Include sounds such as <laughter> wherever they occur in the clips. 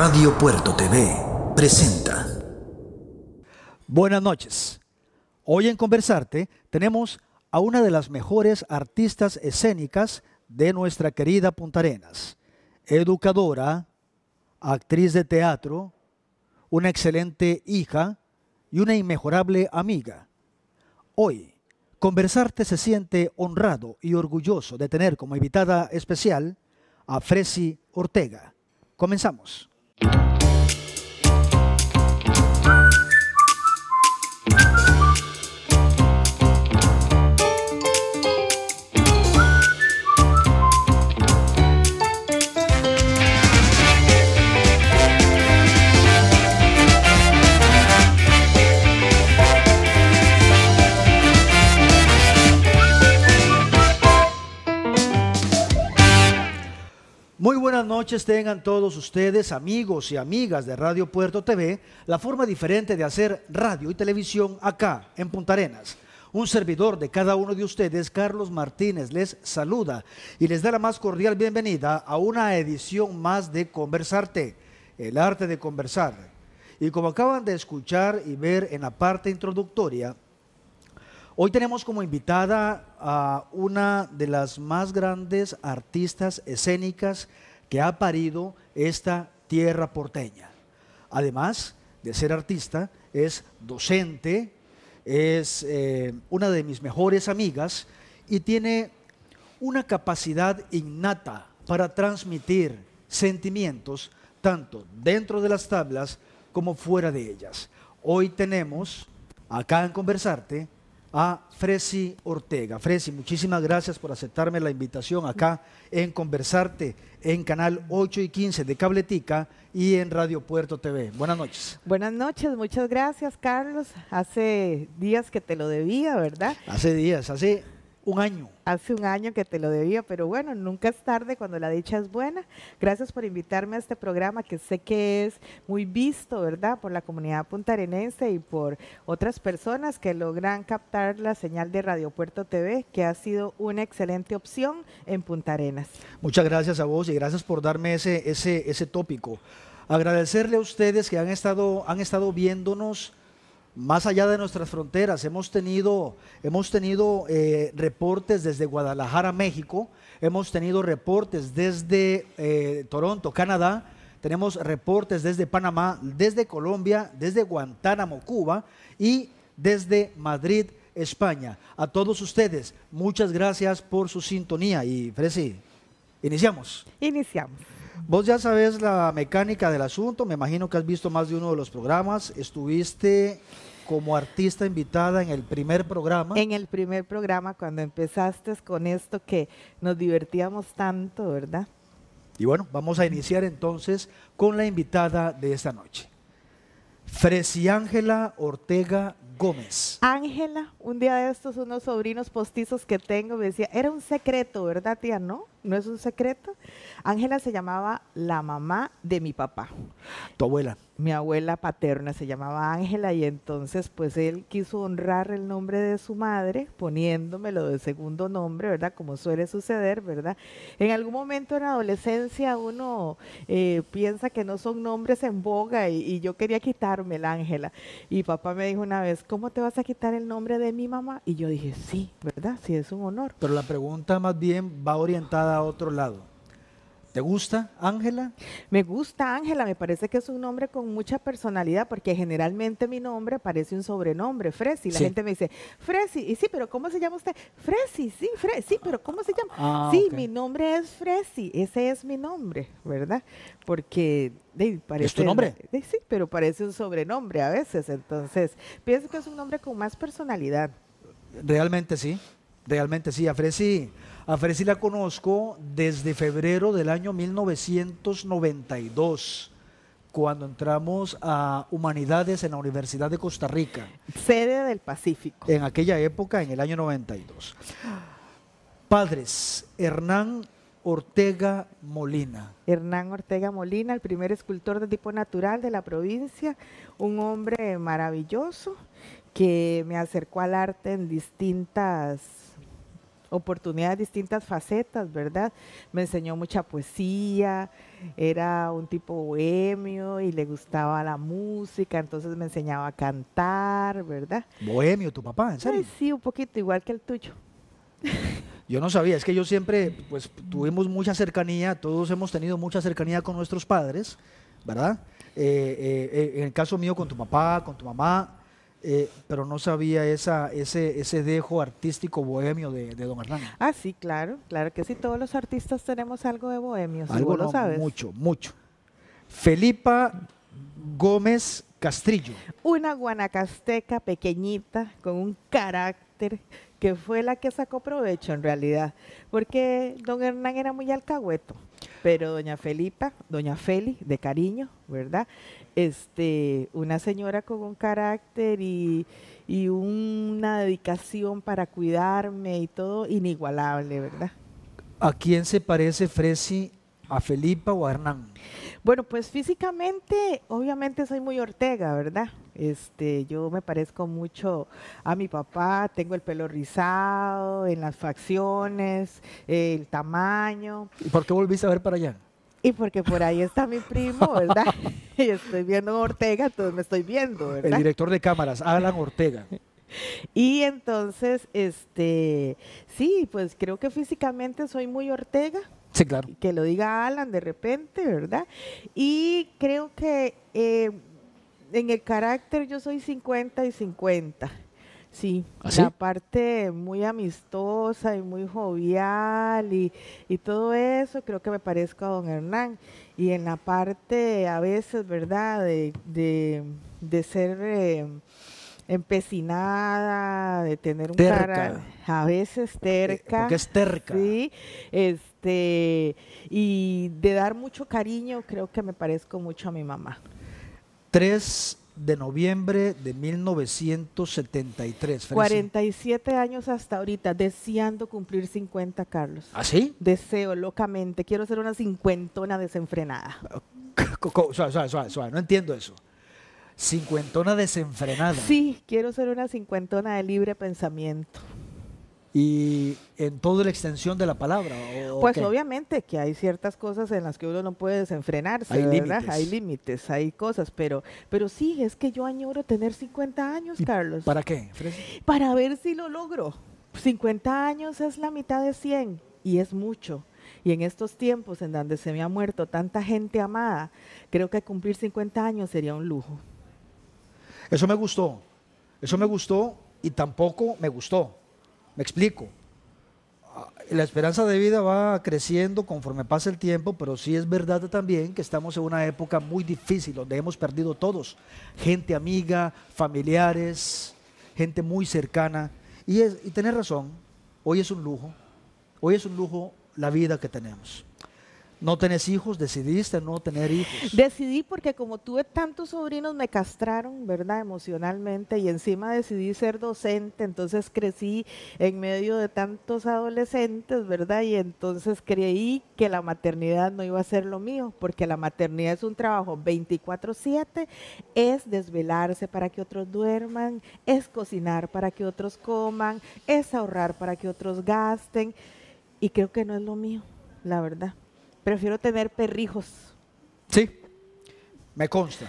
Radio Puerto TV presenta. Buenas noches. Hoy en Conversarte tenemos a una de las mejores artistas escénicas de nuestra querida Punta Arenas. Educadora, actriz de teatro, una excelente hija y una inmejorable amiga. Hoy, Conversarte se siente honrado y orgulloso de tener como invitada especial a Fresi Ortega. Comenzamos. Thank you. Muy buenas noches tengan todos ustedes, amigos y amigas de Radio Puerto TV, la forma diferente de hacer radio y televisión acá en Punta Arenas. Un servidor de cada uno de ustedes, Carlos Martínez, les saluda y les da la más cordial bienvenida a una edición más de Conversarte, el arte de conversar. Y como acaban de escuchar y ver en la parte introductoria, Hoy tenemos como invitada a una de las más grandes artistas escénicas que ha parido esta tierra porteña. Además de ser artista, es docente, es eh, una de mis mejores amigas y tiene una capacidad innata para transmitir sentimientos tanto dentro de las tablas como fuera de ellas. Hoy tenemos acá en Conversarte a Fresi Ortega. Fresi, muchísimas gracias por aceptarme la invitación acá en Conversarte en Canal 8 y 15 de Cabletica y en Radio Puerto TV. Buenas noches. Buenas noches, muchas gracias Carlos. Hace días que te lo debía, ¿verdad? Hace días, así un año. Hace un año que te lo debía, pero bueno, nunca es tarde cuando la dicha es buena. Gracias por invitarme a este programa que sé que es muy visto, ¿verdad? Por la comunidad puntarenense y por otras personas que logran captar la señal de Radio Puerto TV, que ha sido una excelente opción en Punta Arenas. Muchas gracias a vos y gracias por darme ese, ese, ese tópico. Agradecerle a ustedes que han estado, han estado viéndonos más allá de nuestras fronteras. Hemos tenido, hemos tenido eh, reportes desde Guadalajara, México, hemos tenido reportes desde eh, Toronto, Canadá, tenemos reportes desde Panamá, desde Colombia, desde Guantánamo, Cuba y desde Madrid, España. A todos ustedes, muchas gracias por su sintonía y Fresi, iniciamos. Iniciamos. Vos ya sabes la mecánica del asunto, me imagino que has visto más de uno de los programas, estuviste como artista invitada en el primer programa. En el primer programa, cuando empezaste con esto que nos divertíamos tanto, ¿verdad? Y bueno, vamos a iniciar entonces con la invitada de esta noche. Fresi Ángela Ortega Gómez. Ángela, un día de estos unos sobrinos postizos que tengo me decía, era un secreto, ¿verdad tía? ¿No? no es un secreto. Ángela se llamaba la mamá de mi papá. Tu abuela. Mi abuela paterna se llamaba Ángela y entonces pues él quiso honrar el nombre de su madre poniéndomelo de segundo nombre, ¿verdad? Como suele suceder, ¿verdad? En algún momento en la adolescencia uno eh, piensa que no son nombres en boga y, yo quería quitarme el Ángela. Y papá me dijo una vez, ¿cómo te vas a quitar el nombre de mi mamá? Y yo dije, sí, ¿verdad? Sí, es un honor. Pero la pregunta más bien va orientada a otro lado. ¿Te gusta Ángela? Me gusta Ángela, me parece que es un nombre con mucha personalidad porque generalmente mi nombre parece un sobrenombre, Fresi. La gente me dice, Fresi, y sí, pero ¿cómo se llama usted? Fresi, sí, Fresi, sí, pero ¿cómo se llama? Ah, sí, mi nombre es Fresi, ese es mi nombre, ¿verdad? Porque parece, ¿Es tu nombre? sí, pero parece un sobrenombre a veces, entonces pienso que es un nombre con más personalidad. Realmente sí, realmente sí, a Fresi a Fresi la conozco desde febrero del año 1992 cuando entramos a Humanidades en la Universidad de Costa Rica. Sede del Pacífico. En aquella época, en el año 92. Padres, Hernán Ortega Molina. Hernán Ortega Molina, el primer escultor de tipo natural de la provincia, un hombre maravilloso que me acercó al arte en distintas oportunidades, distintas facetas, ¿verdad? Me enseñó mucha poesía, era un tipo bohemio y le gustaba la música, entonces me enseñaba a cantar, ¿verdad? Bohemio, tu papá, ¿en sí, un poquito, igual que el tuyo. Yo no sabía, es que yo siempre, pues tuvimos mucha cercanía, todos hemos tenido mucha cercanía con nuestros padres, ¿verdad? Eh, eh, eh, en el caso mío con tu papá, con tu mamá, eh, pero no sabía esa, ese, ese dejo artístico bohemio de, don Hernán. Ah, sí, claro, claro que sí, todos los artistas tenemos algo de bohemio, algo lo sabes. Mucho, mucho. Felipa Gómez Castrillo. Una guanacasteca pequeñita, con un carácter que fue la que sacó provecho en realidad, porque don Hernán era muy alcahueto. Pero doña Felipa, doña Feli, de cariño, ¿verdad? Este, una señora con un carácter y, y una dedicación para cuidarme y todo inigualable, ¿verdad? ¿A quién se parece Fresi? ¿A Felipa o a Hernán? Bueno, pues físicamente, obviamente soy muy Ortega, ¿verdad? Este, yo me parezco mucho a mi papá, tengo el pelo rizado, en las facciones, el tamaño. ¿Y por qué volviste a ver para allá? Y porque por ahí está mi primo, ¿verdad? <laughs> y estoy viendo a Ortega, entonces me estoy viendo, ¿verdad? El director de cámaras, Alan Ortega. <laughs> Y entonces, este, sí, pues creo que físicamente soy muy Ortega. Sí, claro. Que lo diga Alan de repente, ¿verdad? Y creo que eh, en el carácter yo soy 50 y 50. Sí, ¿Ah, la parte muy amistosa y muy jovial y, todo eso, creo que me parezco a don Hernán. Y en la parte a veces, ¿verdad? De, de, ser eh, empecinada, de tener un a veces terca. Porque es terca. Sí, este, y de dar mucho cariño, creo que me parezco mucho a mi mamá. 3 de noviembre de 1973. 47 años hasta ahorita, deseando cumplir 50, Carlos. ¿Ah, sí? Deseo locamente, quiero ser una cincuentona desenfrenada. <laughs> Suave, suave, suave, no entiendo eso. Cincuentona desenfrenada. Sí, quiero ser una cincuentona de libre pensamiento y en toda la extensión de la palabra. pues obviamente que hay ciertas cosas en las que uno no puede desenfrenarse, hay Límites. Hay cosas, pero, pero sí, es que yo añoro tener 50 años, Carlos. ¿Para qué? Para ver si lo logro. 50 años es la mitad de 100 y es mucho. Y en estos tiempos en donde se me ha muerto tanta gente amada, creo que cumplir 50 años sería un lujo. Eso me gustó, eso me gustó y tampoco me gustó explico. Ah, la esperanza de vida va creciendo conforme pasa el tiempo, pero sí es verdad también que estamos en una época muy difícil, donde hemos perdido todos, gente amiga, familiares, gente muy cercana. Y, es, y tenés razón, hoy es un lujo, hoy es un lujo la vida que tenemos. No tenés hijos, decidiste no tener hijos. Decidí porque como tuve tantos sobrinos me castraron, ¿verdad? Emocionalmente y encima decidí ser docente, entonces crecí en medio de tantos adolescentes, ¿verdad? Y entonces creí que la maternidad no iba a ser lo mío, porque la maternidad es un trabajo 24/7, es desvelarse para que otros duerman, es cocinar para que otros coman, es ahorrar para que otros gasten y creo que no es lo mío, la verdad. Prefiero tener perrijos. Sí, me consta.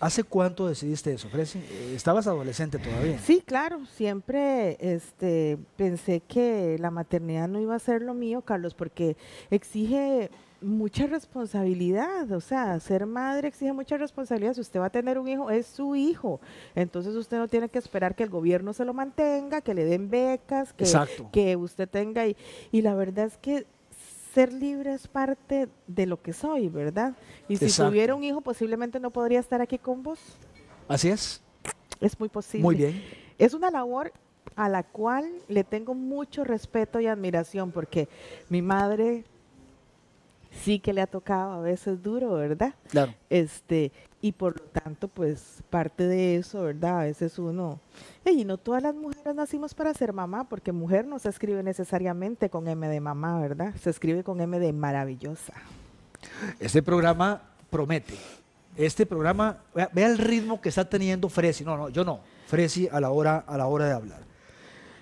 ¿Hace cuánto decidiste eso, Fresi? Eh, ¿Estabas adolescente todavía? Sí, claro, siempre este, pensé que la maternidad no iba a ser lo mío, Carlos, porque exige mucha responsabilidad, o sea, ser madre exige mucha responsabilidad. Si usted va a tener un hijo, es su hijo. Entonces usted no tiene que esperar que el gobierno se lo mantenga, que le den becas, que, que usted tenga. Y, y la verdad es que ser libre es parte de lo que soy, ¿verdad? Y si tuviera un hijo, posiblemente no podría estar aquí con vos. Así es. Es muy posible. Muy bien. Es una labor a la cual le tengo mucho respeto y admiración porque mi madre sí que le ha tocado a veces duro, ¿verdad? Claro. Este, y por lo tanto, pues parte de eso, ¿verdad? A veces uno, y no todas las mujeres nacimos para ser mamá, porque mujer no se escribe necesariamente con M de mamá, ¿verdad? Se escribe con M de maravillosa. Este programa promete. Este programa, vea, el ritmo que está teniendo Fresi. No, no, yo no. Fresi a la hora, a la hora de hablar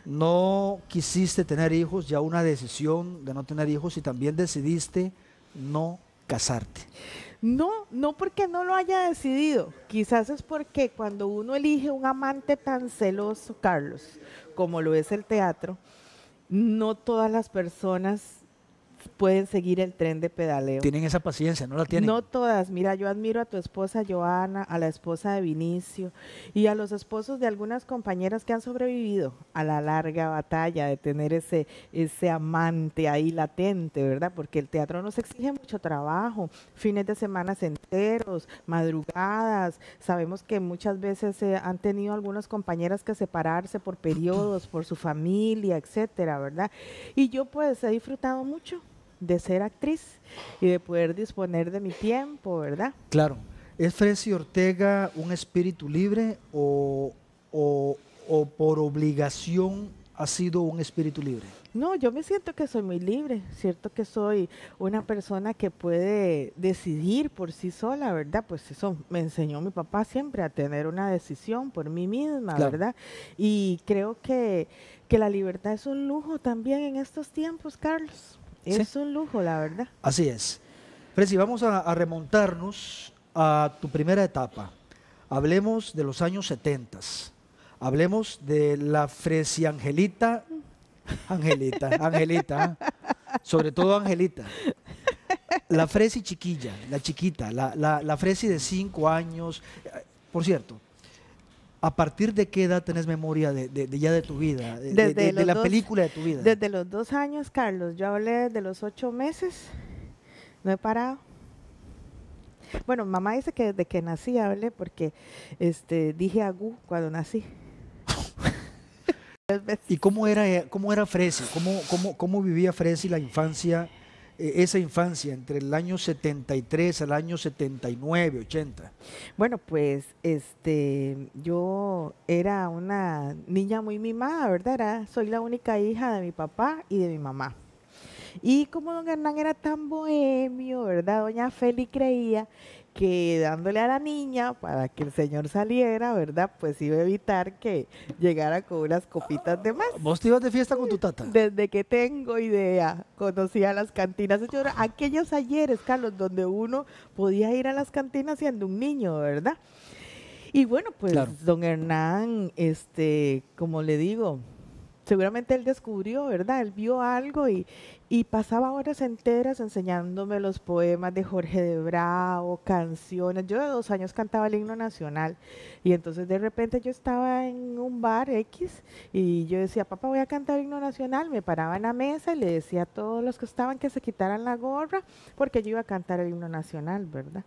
no quisiste tener hijos, ya una decisión de no tener hijos y también decidiste no casarte? No, no porque no lo haya decidido. Quizás es porque cuando uno elige un amante tan celoso, Carlos, como lo es el teatro, no todas las personas pueden seguir el tren de pedaleo. Tienen esa paciencia, no la tienen. No todas. Mira, yo admiro a tu esposa Joana, a la esposa de Vinicio y a los esposos de algunas compañeras que han sobrevivido a la larga batalla de tener ese, ese amante ahí latente, ¿verdad? Porque el teatro nos exige mucho trabajo, fines de semana enteros, madrugadas. Sabemos que muchas veces eh, han tenido algunas compañeras que separarse por periodos, por su familia, etcétera, ¿verdad? Y yo pues he disfrutado mucho de ser actriz y de poder disponer de mi tiempo, ¿verdad? Claro. ¿Es Fresi Ortega un espíritu libre o, o, por obligación ha sido un espíritu libre? No, yo me siento que soy muy libre, cierto que soy una persona que puede decidir por sí sola, ¿verdad? Pues eso me enseñó mi papá siempre a tener una decisión por mí misma, ¿verdad? Y creo que la libertad es un lujo también en estos tiempos, Carlos. Es un lujo, la verdad. Así es. Fresi, vamos a, remontarnos a tu primera etapa. Hablemos de los años 70. Hablemos de la Fresi Angelita. Angelita, Angelita. ¿eh? Sobre todo Angelita. La Fresi chiquilla, la chiquita, la, la, la Fresi de cinco años. Por cierto, ¿A partir de qué edad tenés memoria de, ya de tu vida, de, la película de tu vida? Desde los dos años, Carlos. Yo hablé de los ocho meses. No he parado. Bueno, mamá dice que desde que nací hablé porque este, dije agu cuando nací. <laughs> ¿Y cómo era, eh, cómo era Fresi? ¿Cómo, cómo vivía Fresi la infancia? E, esa infancia entre el año 73 al año 79, 80? Bueno, pues este yo era una niña muy mimada, ¿verdad? soy la única hija de mi papá y de mi mamá. Y como don Hernán era tan bohemio, ¿verdad? Doña Feli creía que dándole a la niña para que el señor saliera, ¿verdad? Pues iba a evitar que llegara con unas copitas de más. ¿Vos te ibas de fiesta con tu tata? Desde que tengo idea, conocía las cantinas. aquellos ayeres, Carlos, donde uno podía ir a las cantinas siendo un niño, ¿verdad? Y bueno, pues don Hernán, este, como le digo, seguramente él descubrió, ¿verdad? Él vio algo y, y pasaba horas enteras enseñándome los poemas de Jorge de Bravo, canciones. Yo de dos años cantaba el himno nacional y entonces de repente yo estaba en un bar X y yo decía, papá, voy a cantar el himno nacional. Me paraba en la mesa y le decía a todos los que estaban que se quitaran la gorra porque yo iba a cantar el himno nacional, ¿verdad?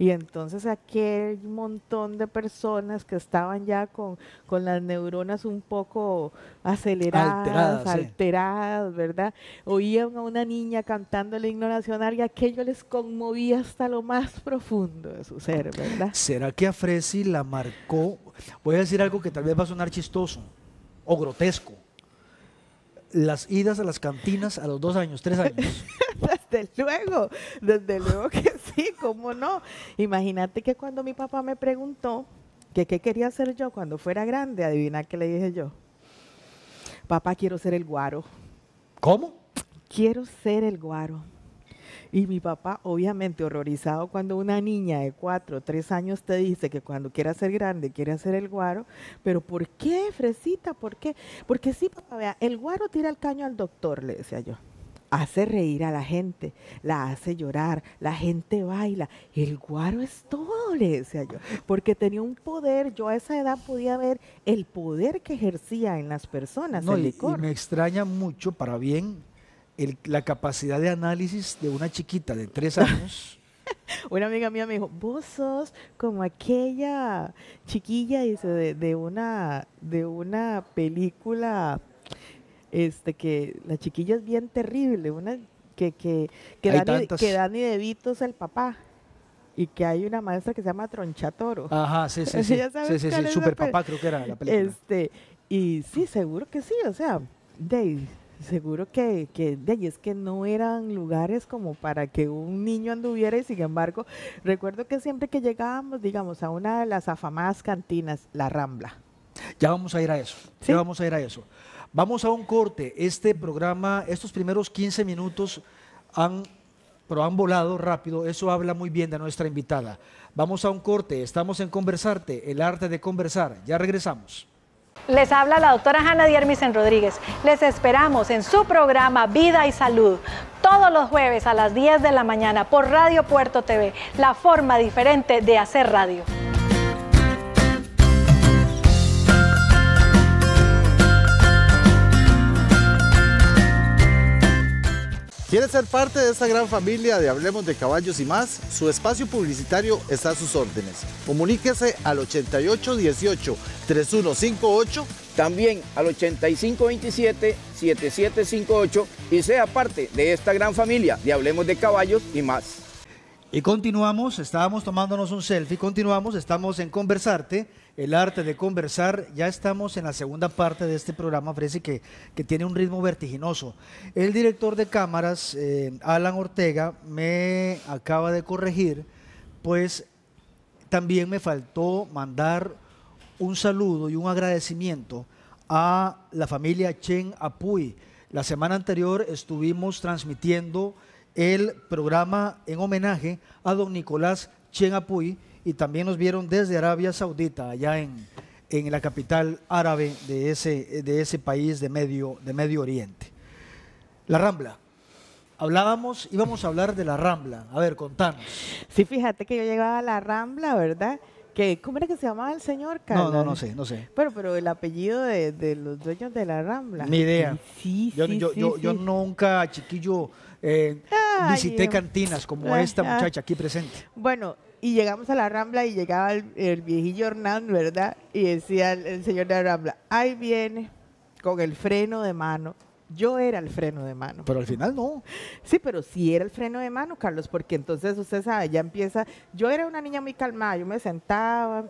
Y entonces aquel montón de personas que estaban ya con, con las neuronas un poco aceleradas, alteradas, ¿verdad? Oía a una niña cantando el himno nacional y aquello les conmovía hasta lo más profundo de su ser, ¿verdad? ¿Será que a Fresi la marcó? Voy a decir algo que tal vez va a sonar chistoso o grotesco. Las idas a las cantinas a los dos años, tres años. <laughs> desde luego, desde luego que sí, ¿cómo no? Imagínate que cuando mi papá me preguntó que qué quería hacer yo cuando fuera grande, adivina qué le dije yo. Papá, quiero ser el guaro. ¿Cómo? quiero ser el guaro. Y mi papá, obviamente horrorizado cuando una niña de cuatro, tres años te dice que cuando quiera ser grande quiere ser el guaro, pero ¿por qué, Fresita? ¿Por qué? Porque sí, papá, vea, el guaro tira el caño al doctor, le decía yo. Hace reír a la gente, la hace llorar, la gente baila. El guaro es todo, le decía yo, porque tenía un poder, yo a esa edad podía ver el poder que ejercía en las personas. No, el licor. y me extraña mucho, para bien, la capacidad de análisis de una chiquita de tres <laughs> años. una amiga mía me dijo, vos sos como aquella chiquilla de, una, de una película este, que la chiquilla es bien terrible, una que, que, que, Dani, que es el papá y que hay una maestra que se llama Tronchatoro. Ajá, sí, sí, <laughs> sí. Super Papá creo que era la película. Este, y sí, seguro que sí, o sea, Dave, Seguro que, que de ahí es que no eran lugares como para que un niño anduviera y sin embargo, recuerdo que siempre que llegábamos, digamos, a una de las afamadas cantinas, la Rambla. Ya vamos a ir a eso, ya vamos a ir a eso. Vamos a un corte. Este programa, estos primeros 15 minutos han, pero han volado rápido. Eso habla muy bien de nuestra invitada. Vamos a un corte. Estamos en Conversarte, el arte de conversar. Ya regresamos. Les habla la doctora Hanna Diermisen Rodríguez. Les esperamos en su programa Vida y Salud, todos los jueves a las 10 de la mañana por Radio Puerto TV, la forma diferente de hacer radio. ¿Quieres ser parte de esta gran familia de Hablemos de Caballos y más? Su espacio publicitario está a sus órdenes. Comuníquese al 8818-3158, también al 8527-7758 y sea parte de esta gran familia de Hablemos de Caballos y más. Y continuamos, estábamos tomándonos un selfie, continuamos, estamos en Conversarte, el arte de conversar, ya estamos en la segunda parte de este programa, parece que, que tiene un ritmo vertiginoso. El director de cámaras, eh, Alan Ortega, me acaba de corregir, pues también me faltó mandar un saludo y un agradecimiento a la familia Chen Apuy. La semana anterior estuvimos transmitiendo el programa en homenaje a don Nicolás Chenapuy y también nos vieron desde Arabia Saudita, allá en, en la capital árabe de ese, de ese país de medio, de medio Oriente. La Rambla. Hablábamos, íbamos a hablar de la Rambla. A ver, contanos. Sí, fíjate que yo llegaba a la Rambla, ¿verdad? Que, ¿Cómo era que se llamaba el señor No, no, no sé, no sé. Pero, pero el apellido de, los dueños de la Rambla. Ni idea. yo, yo nunca, chiquillo, eh, visité cantinas como esta muchacha aquí presente. Bueno, y llegamos a la Rambla y llegaba el, viejillo Hernán, ¿verdad? Y decía el, señor de la Rambla, ahí viene con el freno de mano. Yo era el freno de mano. Pero al final no. Sí, pero sí era el freno de mano, Carlos, porque entonces usted sabe, ya empieza. Yo era una niña muy calmada, yo me sentaba,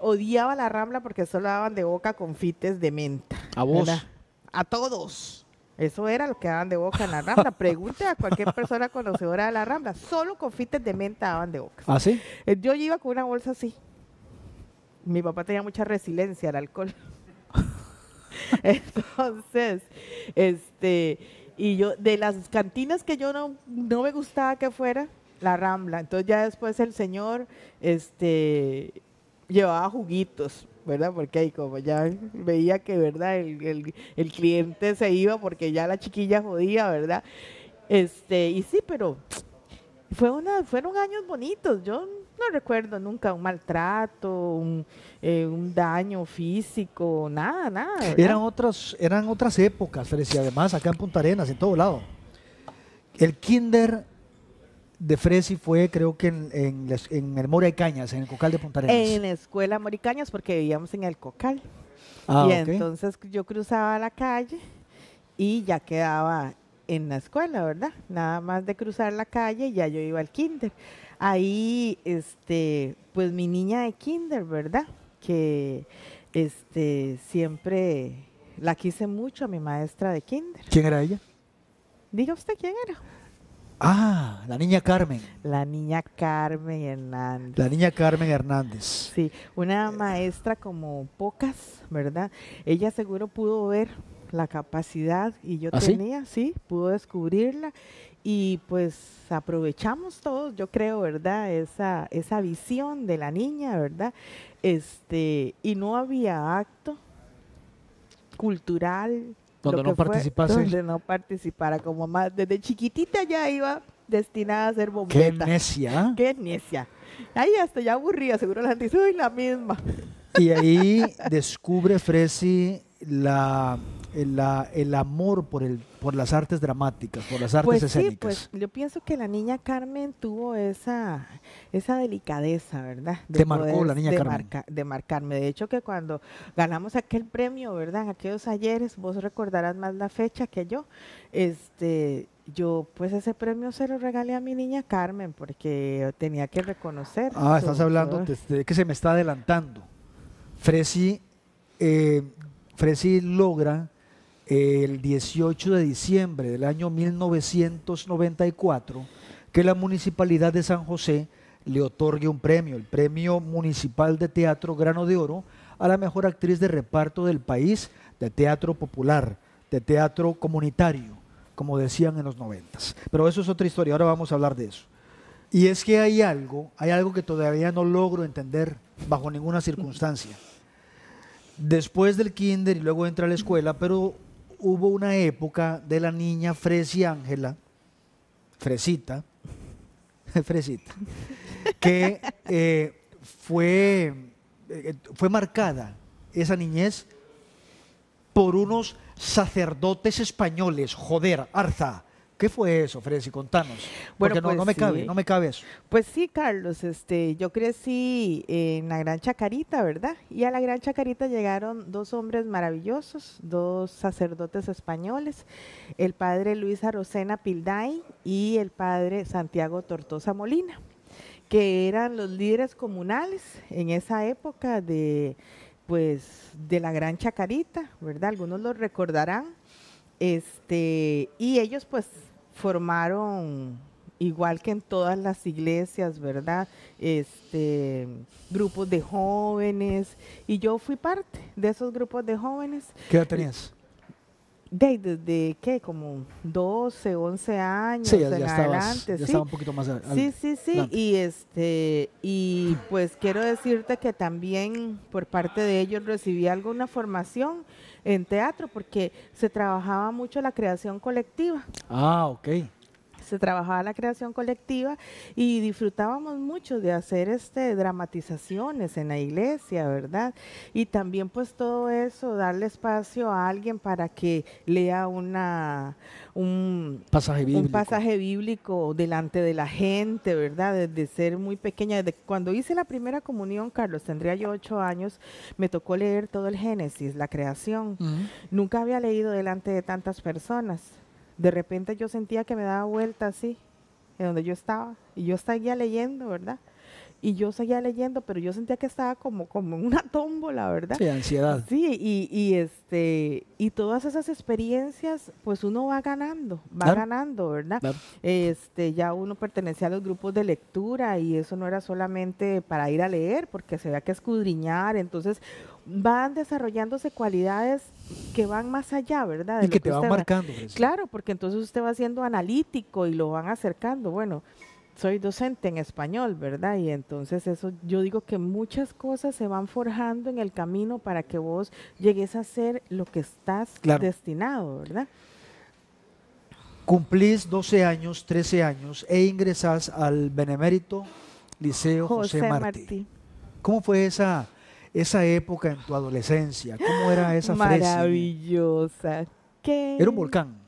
odiaba la Rambla porque solo daban de boca confites de menta. ¿A vos? A todos eso era lo que daban de boca en la Rambla. Pregunte a cualquier persona conocedora de la Rambla. Solo confites de menta daban de boca. ¿Ah, sí? Eh, yo iba con una bolsa así. Mi papá tenía mucha resiliencia al alcohol. <laughs> Entonces, este, y yo, de las cantinas que yo no, no me gustaba que fuera, la Rambla. Entonces ya después el señor, este, llevaba juguitos ¿verdad? Porque ahí como ya veía que, ¿verdad? El, el, cliente se iba porque ya la chiquilla jodía, ¿verdad? Este, y sí, pero fue una, fueron años bonitos. Yo no recuerdo nunca un maltrato, un, eh, daño físico, nada, nada. Eran otras, eran otras épocas, Felicia, además acá en Punta Arenas, en todo lado. El kinder de Fresi fue, creo que en, en, el Mora y Cañas, en el Cocal de Punta Arenas. En Escuela Mora y Cañas, porque vivíamos en el Cocal. Ah, y entonces yo cruzaba la calle y ya quedaba en la escuela, ¿verdad? Nada más de cruzar la calle, ya yo iba al kinder. Ahí, este, pues mi niña de kinder, ¿verdad? Que este, siempre la quise mucho a mi maestra de kinder. ¿Quién era ella? Diga usted quién era. Ah, la niña Carmen. La niña Carmen Hernández. La niña Carmen Hernández. Sí, una maestra como pocas, ¿verdad? Ella seguro pudo ver la capacidad y yo ¿Ah, tenía, sí? sí, pudo descubrirla y pues aprovechamos todos, yo creo, ¿verdad? Esa, esa visión de la niña, ¿verdad? Este, y no había acto cultural, cuando no participase. Donde no participara como más. Desde chiquitita ya iba destinada a ser bombeta. Qué necia. Qué necia. Ahí hasta ya aburría, seguro la gente dice, la misma. Y ahí <laughs> descubre Fresi la, el amor por, el, por las artes dramáticas, por las artes pues Sí, pues yo pienso que la niña Carmen tuvo esa, esa delicadeza, ¿verdad? De la niña de Carmen. de marcarme. De hecho, que cuando ganamos aquel premio, ¿verdad? aquellos ayeres, vos recordarás más la fecha que yo, este yo pues ese premio se lo regalé a mi niña Carmen porque tenía que reconocer. Ah, estás hablando de, este, que se me está adelantando. Fresi eh, Fresi logra el 18 de diciembre del año 1994 que la Municipalidad de San José le otorgue un premio, el Premio Municipal de Teatro Grano de Oro, a la mejor actriz de reparto del país de teatro popular, de teatro comunitario, como decían en los noventas. Pero eso es otra historia, ahora vamos a hablar de eso. Y es que hay algo, hay algo que todavía no logro entender bajo ninguna circunstancia después del kinder y luego entra a la escuela, pero hubo una época de la niña Fresi Ángela, Fresita, <laughs> Fresita, que eh, fue, eh, fue marcada esa niñez por unos sacerdotes españoles, joder, Arza, ¿Qué fue eso, Fresi? Contanos. Bueno, porque no, pues me cabe, no me cabe eso. Pues sí, Carlos, este, yo crecí en la Gran Chacarita, ¿verdad? Y a la Gran Chacarita llegaron dos hombres maravillosos, dos sacerdotes españoles, el padre Luis Arocena Pilday y el padre Santiago Tortosa Molina, que eran los líderes comunales en esa época de pues de la Gran Chacarita, ¿verdad? Algunos lo recordarán. Este, y ellos pues formaron igual que en todas las iglesias, ¿verdad? Este, grupos de jóvenes y yo fui parte de esos grupos de jóvenes. ¿Qué edad tenías? Desde, de, qué, como 12, 11 años sí, ya, Ya sí. estaba un poquito más Sí, sí, sí. Y, este, y pues quiero decirte que también por parte de ellos recibí alguna formación en teatro porque se trabajaba mucho la creación colectiva. Ah, ok se trabajaba la creación colectiva y disfrutábamos mucho de hacer este dramatizaciones en la iglesia, ¿verdad? Y también pues todo eso, darle espacio a alguien para que lea una un pasaje bíblico, un pasaje bíblico delante de la gente, ¿verdad? Desde ser muy pequeña, cuando hice la primera comunión, Carlos, tendría yo ocho años, me tocó leer todo el Génesis, la creación. Nunca había leído delante de tantas personas de repente yo sentía que me daba vuelta así, en donde yo estaba, y yo seguía leyendo, ¿verdad? Y yo seguía leyendo, pero yo sentía que estaba como, como en una tómbola, ¿verdad? Sí, ansiedad. Sí, y, este, y todas esas experiencias, pues uno va ganando, va ganando, ¿verdad? Este, ya uno pertenecía a los grupos de lectura y eso no era solamente para ir a leer, porque se había que escudriñar, entonces van desarrollándose cualidades que van más allá, ¿verdad? y que, te van marcando. Claro, porque entonces usted va siendo analítico y lo van acercando. Bueno, soy docente en español, ¿verdad? Y entonces eso, yo digo que muchas cosas se van forjando en el camino para que vos llegues a ser lo que estás destinado, ¿verdad? Cumplís 12 años, 13 años e ingresás al Benemérito Liceo José, Martí. ¿Cómo fue esa esa época en tu adolescencia? ¿Cómo era <gasps> esa fresa? Maravillosa. ¿Qué? Era un volcán.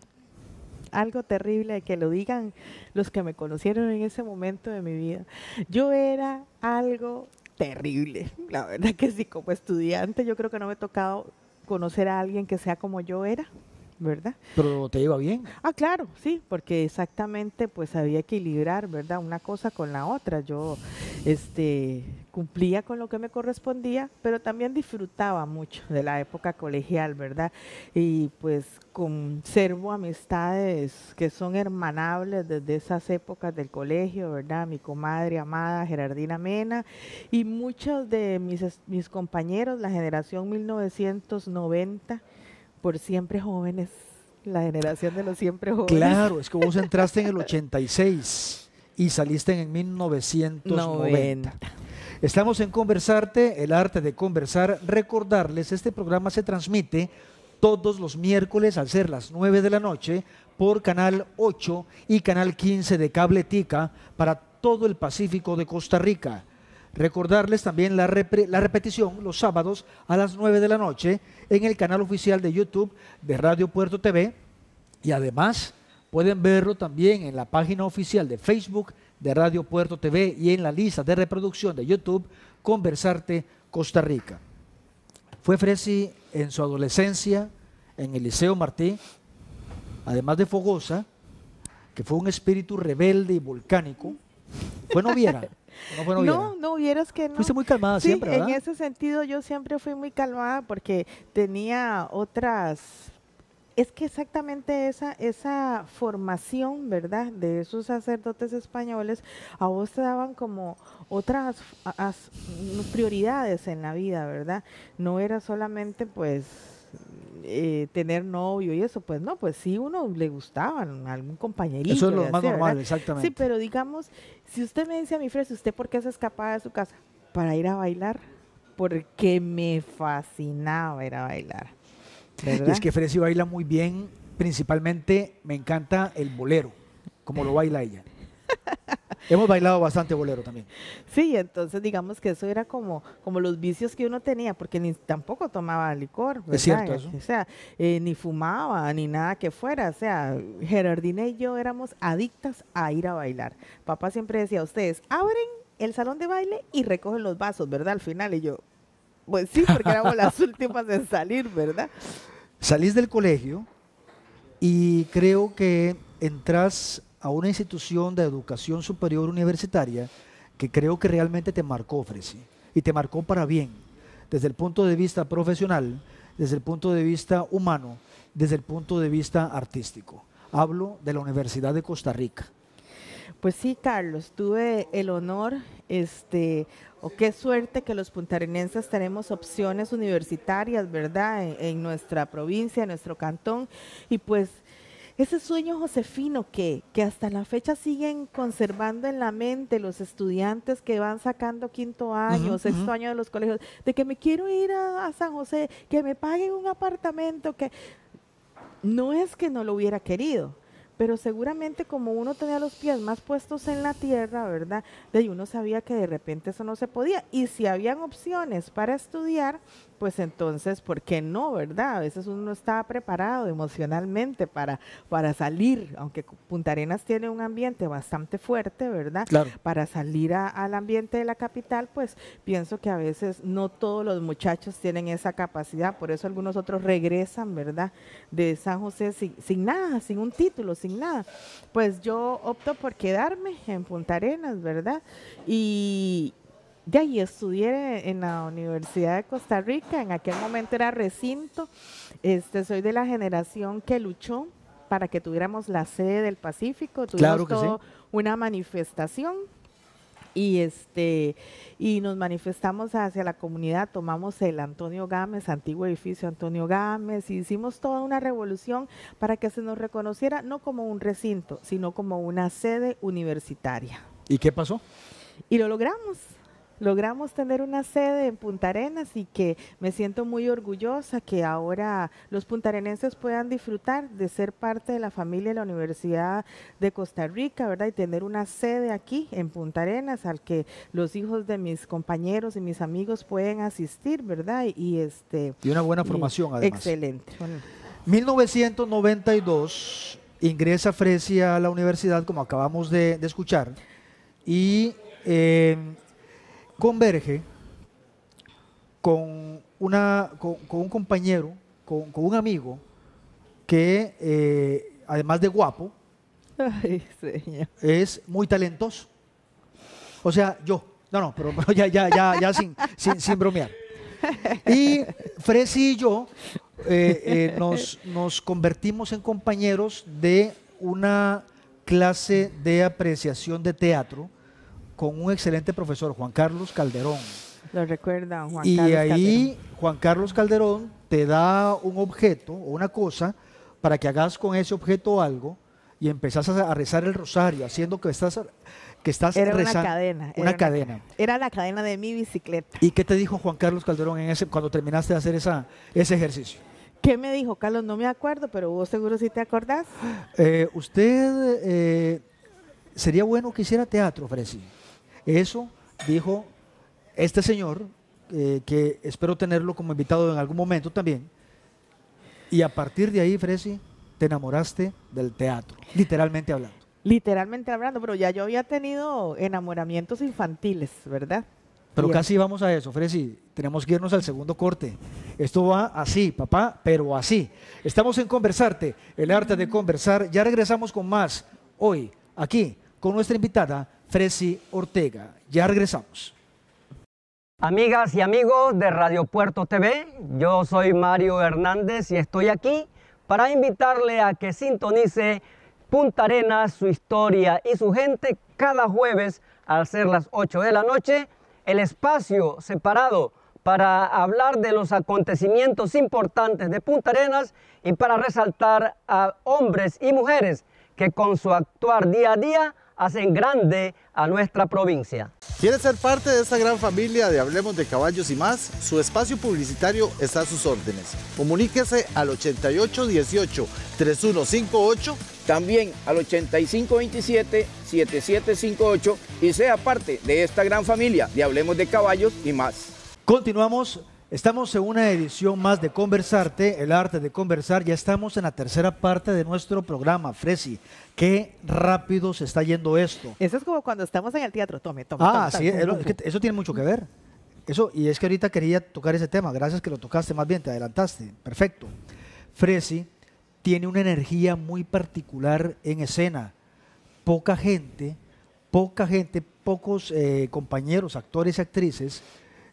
Algo terrible que lo digan los que me conocieron en ese momento de mi vida. Yo era algo terrible. La verdad que sí, como estudiante yo creo que no me he tocado conocer a alguien que sea como yo era. ¿verdad? Pero te iba bien. Ah, claro, sí, porque exactamente pues había que equilibrar, ¿verdad? Una cosa con la otra. Yo este, cumplía con lo que me correspondía, pero también disfrutaba mucho de la época colegial, ¿verdad? Y pues conservo amistades que son hermanables desde esas épocas del colegio, ¿verdad? Mi comadre amada Gerardina Mena y muchos de mis, mis compañeros, la generación 1990 por siempre jóvenes, la generación de los siempre jóvenes. Claro, es que vos <laughs> entraste en el 86 y saliste en 1990. Estamos en Conversarte, el arte de conversar. Recordarles, este programa se transmite todos los miércoles al ser las 9 de la noche por Canal 8 y Canal 15 de Cable Tica para todo el Pacífico de Costa Rica. Recordarles también la, la repetición los sábados a las 9 de la noche en el canal oficial de YouTube de Radio Puerto TV y además pueden verlo también en la página oficial de Facebook de Radio Puerto TV y en la lista de reproducción de YouTube Conversarte Costa Rica. Fue Fresi en su adolescencia en el Liceo Martí, además de Fogosa, que fue un espíritu rebelde y volcánico, fue viera no, no, hubieras que no. Fuiste muy calmada siempre, en ese sentido yo siempre fui muy calmada porque tenía otras... Es que exactamente esa, esa formación, ¿verdad? De esos sacerdotes españoles, a vos te daban como otras prioridades en la vida, ¿verdad? No era solamente pues eh, tener novio y eso, pues no, pues si uno le gustaban, algún compañerito. Eso es lo más normal, exactamente. Sí, pero digamos, si usted me dice a mi Fresi ¿usted por qué se escapaba de su casa? Para ir a bailar, porque me fascinaba ir a bailar. es que Fresi baila muy bien, principalmente me encanta el bolero, como lo baila ella. <laughs> Hemos bailado bastante bolero también. Sí, entonces digamos que eso era como, como los vicios que uno tenía, porque ni tampoco tomaba licor. Es cierto eso. O sea, eh, ni fumaba, ni nada que fuera. O sea, Gerardina y yo éramos adictas a ir a bailar. Papá siempre decía, ustedes abren el salón de baile y recogen los vasos, ¿verdad? Al final. Y yo, pues sí, porque éramos las <laughs> últimas en salir, ¿verdad? Salís del colegio y creo que entras a una institución de educación superior universitaria que creo que realmente te marcó, Fresi, y te marcó para bien, desde el punto de vista profesional, desde el punto de vista humano, desde el punto de vista artístico. Hablo de la Universidad de Costa Rica. Pues sí, Carlos, tuve el honor, este, o qué suerte que los puntarenenses tenemos opciones universitarias, ¿verdad? en nuestra provincia, en nuestro cantón, y pues ese sueño josefino que, que hasta la fecha siguen conservando en la mente los estudiantes que van sacando quinto año, sexto año de los colegios, de que me quiero ir a, San José, que me paguen un apartamento, que no es que no lo hubiera querido, pero seguramente como uno tenía los pies más puestos en la tierra, ¿verdad? De ahí uno sabía que de repente eso no se podía. Y si habían opciones para estudiar, pues entonces, ¿por qué no, verdad? A veces uno no está preparado emocionalmente para, para salir, aunque Punta Arenas tiene un ambiente bastante fuerte, ¿verdad? Para salir al ambiente de la capital, pues pienso que a veces no todos los muchachos tienen esa capacidad, por eso algunos otros regresan, ¿verdad? De San José sin, sin nada, sin un título, sin nada. Pues yo opto por quedarme en Punta Arenas, ¿verdad? Y, de ahí estudié en la Universidad de Costa Rica, en aquel momento era recinto, este, soy de la generación que luchó para que tuviéramos la sede del Pacífico, tuvimos una manifestación y este y nos manifestamos hacia la comunidad, tomamos el Antonio Gámez, antiguo edificio Antonio Gámez, y hicimos toda una revolución para que se nos reconociera no como un recinto, sino como una sede universitaria. ¿Y qué pasó? Y lo logramos logramos tener una sede en Punta Arenas y que me siento muy orgullosa que ahora los puntarenenses puedan disfrutar de ser parte de la familia de la Universidad de Costa Rica, ¿verdad? Y tener una sede aquí en Punta Arenas al que los hijos de mis compañeros y mis amigos pueden asistir, ¿verdad? Y este y una buena formación además. Excelente. 1992 ingresa Fresia a la universidad, como acabamos de, escuchar, y eh, converge con, una, con, un compañero, con, un amigo, que eh, además de guapo, es muy talentoso. O sea, yo. No, no, pero, ya, ya, ya, ya sin, bromear. Y Fresi y yo eh, eh, nos, nos convertimos en compañeros de una clase de apreciación de teatro con un excelente profesor, Juan Carlos Calderón. Lo recuerda, Juan y Y ahí Juan Carlos Calderón te da un objeto o una cosa para que hagas con ese objeto algo y empezás a rezar el rosario, haciendo que estás, que estás era Una cadena. era una cadena. Era la cadena de mi bicicleta. ¿Y qué te dijo Juan Carlos Calderón cuando terminaste de hacer ese ejercicio? ¿Qué me dijo, Carlos? No me acuerdo, pero vos seguro sí te acordás. Eh, usted, eh, sería bueno que hiciera teatro, Fresi. Eso dijo este señor, eh, que espero tenerlo como invitado en algún momento también. Y a partir de ahí, Fresi, te enamoraste del teatro, literalmente hablando. Literalmente hablando, pero ya yo había tenido enamoramientos infantiles, ¿verdad? Pero casi vamos a eso, Fresi. Tenemos que irnos al segundo corte. Esto va así, papá, pero así. Estamos en Conversarte, el arte de conversar. Ya regresamos con más hoy, aquí, con nuestra invitada, Fresi Ortega. Ya regresamos. Amigas y amigos de Radio Puerto TV, yo soy Mario Hernández y estoy aquí para invitarle a que sintonice Punta Arenas, su historia y su gente cada jueves al ser las 8 de la noche, el espacio separado para hablar de los acontecimientos importantes de Punta Arenas y para resaltar a hombres y mujeres que con su actuar día a día hacen grande a nuestra provincia. ¿Quieres ser parte de esta gran familia de Hablemos de Caballos y más? Su espacio publicitario está a sus órdenes. Comuníquese al 8818-3158, también al 8527-7758 y sea parte de esta gran familia de Hablemos de Caballos y más. Continuamos Estamos en una edición más de Conversarte, el arte de conversar. Ya estamos en la tercera parte de nuestro programa, Fresi. Qué rápido se está yendo esto. Eso es como cuando estamos en el teatro. Tome, tome. Ah, sí, eso tiene mucho que ver. Eso, y es que ahorita quería tocar ese tema. Gracias que lo tocaste más bien, te adelantaste. Perfecto. Fresi tiene una energía muy particular en escena. Poca gente, poca gente, pocos eh, compañeros, actores y actrices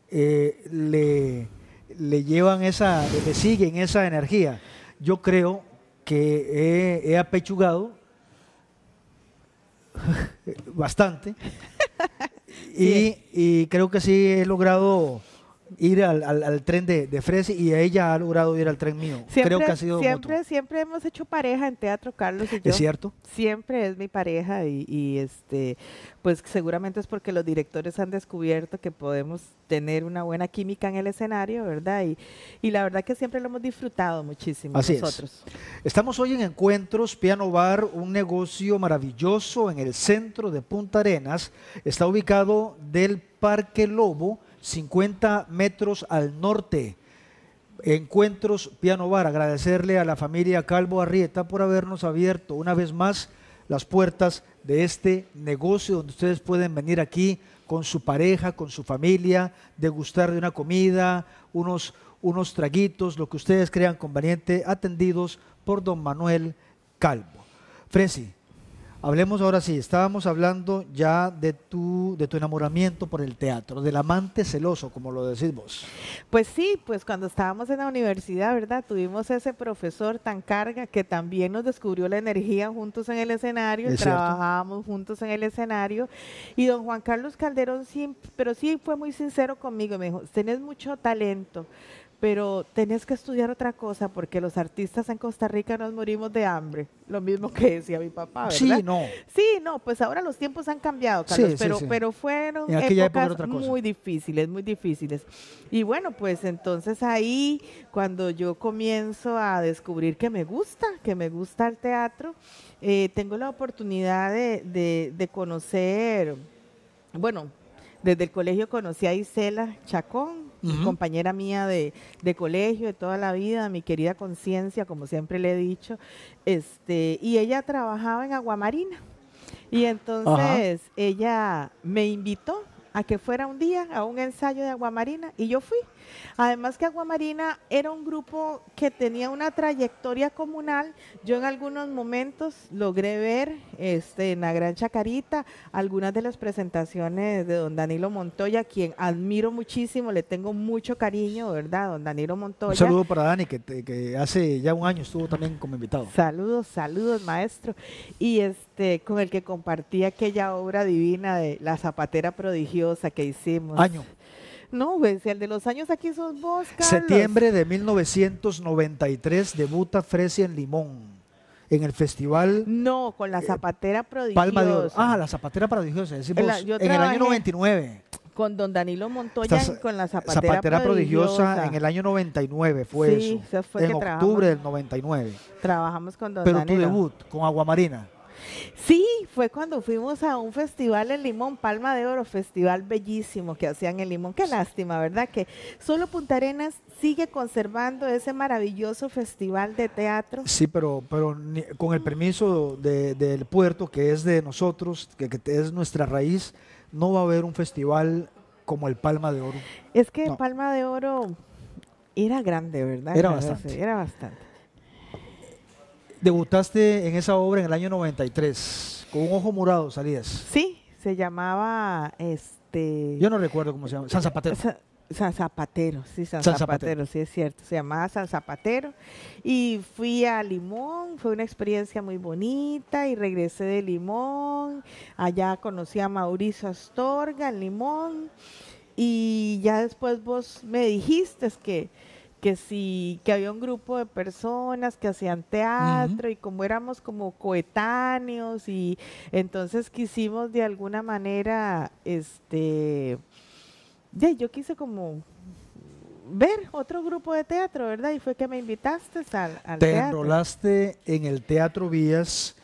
eh, le, llevan esa, le siguen esa energía. Yo creo que he, apechugado <laughs> bastante y, y creo que sí he logrado ir al, al, tren de, de Fresi y ella ha logrado ir al tren mío. Creo que ha sido siempre, siempre hemos hecho pareja en teatro, Carlos y yo. ¿Es cierto? Siempre es mi pareja y, este, pues seguramente es porque los directores han descubierto que podemos tener una buena química en el escenario, ¿verdad? Y, y la verdad que siempre lo hemos disfrutado muchísimo nosotros. Estamos hoy en Encuentros Piano Bar, un negocio maravilloso en el centro de Punta Arenas. Está ubicado del Parque Lobo 50 metros al norte. Encuentros Piano Bar. Agradecerle a la familia Calvo Arrieta por habernos abierto una vez más las puertas de este negocio donde ustedes pueden venir aquí con su pareja, con su familia, degustar de una comida, unos, unos traguitos, lo que ustedes crean conveniente, atendidos por don Manuel Calvo. Fresi, Hablemos ahora sí, estábamos hablando ya de tu, de tu enamoramiento por el teatro, del amante celoso, como lo decís vos. Pues sí, pues cuando estábamos en la universidad, ¿verdad? Tuvimos ese profesor tan carga que también nos descubrió la energía juntos en el escenario, trabajábamos juntos en el escenario, y don Juan Carlos Calderón, sí, pero sí fue muy sincero conmigo, me dijo, tenés mucho talento, pero tenés que estudiar otra cosa porque los artistas en Costa Rica nos morimos de hambre, lo mismo que decía mi papá, ¿verdad? Sí, no. Sí, no, pues ahora los tiempos han cambiado, Carlos, pero, pero fueron épocas muy difíciles, muy difíciles. Y bueno, pues entonces ahí cuando yo comienzo a descubrir que me gusta, que me gusta el teatro, eh, tengo la oportunidad de, de conocer, bueno, desde el colegio conocí a Isela Chacón, compañera mía de, colegio de toda la vida, mi querida conciencia, como siempre le he dicho, este, y ella trabajaba en Aguamarina. Y entonces ella me invitó a que fuera un día a un ensayo de Aguamarina y yo fui. Además que Aguamarina era un grupo que tenía una trayectoria comunal. Yo en algunos momentos logré ver este, en la Gran Chacarita algunas de las presentaciones de don Danilo Montoya, quien admiro muchísimo, le tengo mucho cariño, ¿verdad? Don Danilo Montoya. Un saludo para Dani, que, hace ya un año estuvo también como invitado. Saludos, saludos, maestro. Y este, con el que compartí aquella obra divina de La Zapatera Prodigiosa que hicimos. Año. No, si el de los años aquí sos vos, Carlos. Septiembre de 1993 debuta Fresia en Limón. En el festival. No, con la eh, zapatera prodigiosa. Ah, la zapatera prodigiosa. Decimos, en el año 99 con don Danilo Montoya y con la zapatera, prodigiosa. en el año 99 fue sí, eso. fue en octubre del 99. Trabajamos con don Pero tu debut con Aguamarina. Sí, fue cuando fuimos a un festival en Limón, Palma de Oro, festival bellísimo que hacían en Limón. Qué lástima, ¿verdad? Que solo Punta Arenas sigue conservando ese maravilloso festival de teatro. Sí, pero, pero con el permiso del puerto, que es de nosotros, que, es nuestra raíz, no va a haber un festival como el Palma de Oro. Es que el Palma de Oro era grande, ¿verdad? Era bastante. Era bastante. Debutaste en esa obra en el año 93, con un ojo morado salías. Sí, se llamaba este... Yo no recuerdo cómo se llama, San Zapatero. San Zapatero, sí, San, Zapatero, sí es cierto, se llamaba San Zapatero. Y fui a Limón, fue una experiencia muy bonita y regresé de Limón, allá conocí a Mauricio Astorga en Limón y ya después vos me dijiste que que sí, que había un grupo de personas que hacían teatro y como éramos como coetáneos y entonces quisimos de alguna manera, este, yo quise como ver otro grupo de teatro, ¿verdad? Y fue que me invitaste al, teatro. Te enrolaste en el Teatro Vías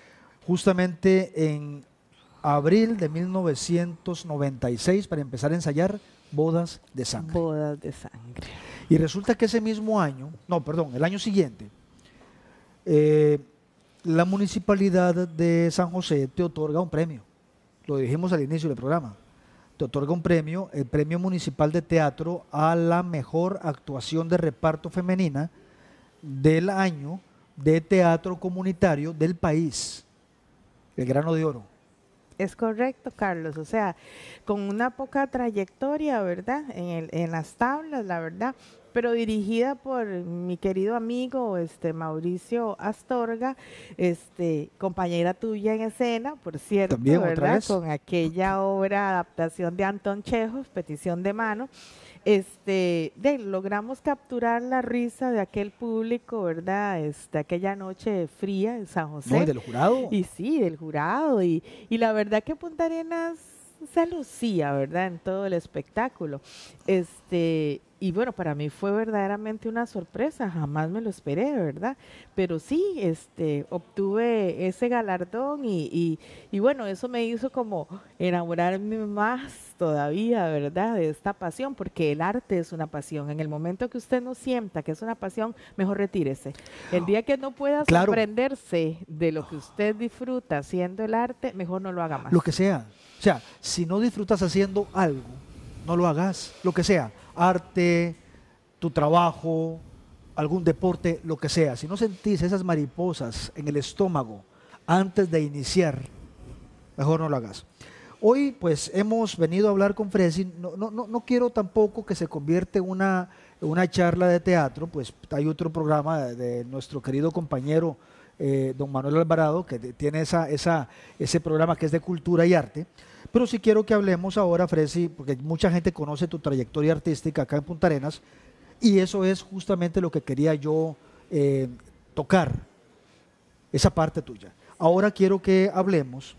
justamente en abril de 1996 para empezar a ensayar Bodas de Sangre. Bodas de Sangre. Y resulta que ese mismo año, no, perdón, el año siguiente, eh, la municipalidad de San José te otorga un premio. Lo dijimos al inicio del programa. Te otorga un premio, el Premio Municipal de Teatro a la mejor actuación de reparto femenina del año de teatro comunitario del país. El grano de oro. Es correcto, Carlos. O sea, con una poca trayectoria, ¿verdad? en las tablas, la verdad, pero dirigida por mi querido amigo este Mauricio Astorga, este compañera tuya en escena, por cierto, También, ¿verdad? Con aquella obra adaptación de Anton Chejos, Petición de mano. Este, de, logramos capturar la risa de aquel público, ¿verdad? Este, aquella noche fría en San José. No, del jurado. Y sí, del jurado. Y, y la verdad que Punta Arenas se lucía, ¿verdad? En todo el espectáculo. Este, y bueno, para mí fue verdaderamente una sorpresa, jamás me lo esperé, ¿verdad? Pero sí, este, obtuve ese galardón y, y, bueno, eso me hizo como enamorarme más todavía, ¿verdad? De esta pasión, porque el arte es una pasión. En el momento que usted no sienta que es una pasión, mejor retírese. El día que no pueda sorprenderse de lo que usted disfruta haciendo el arte, mejor no lo haga más. Lo que sea, o sea, si no disfrutas haciendo algo, no lo hagas, lo que sea, arte, tu trabajo, algún deporte, lo que sea. Si no sentís esas mariposas en el estómago antes de iniciar, mejor no lo hagas. Hoy pues hemos venido a hablar con Fresi, no, no, quiero tampoco que se convierta en una, charla de teatro, pues hay otro programa de, nuestro querido compañero eh, don Manuel Alvarado, que tiene esa, esa, ese programa que es de cultura y arte, pero sí quiero que hablemos ahora, Fresi, porque mucha gente conoce tu trayectoria artística acá en Punta Arenas, y eso es justamente lo que quería yo eh, tocar, esa parte tuya. Ahora quiero que hablemos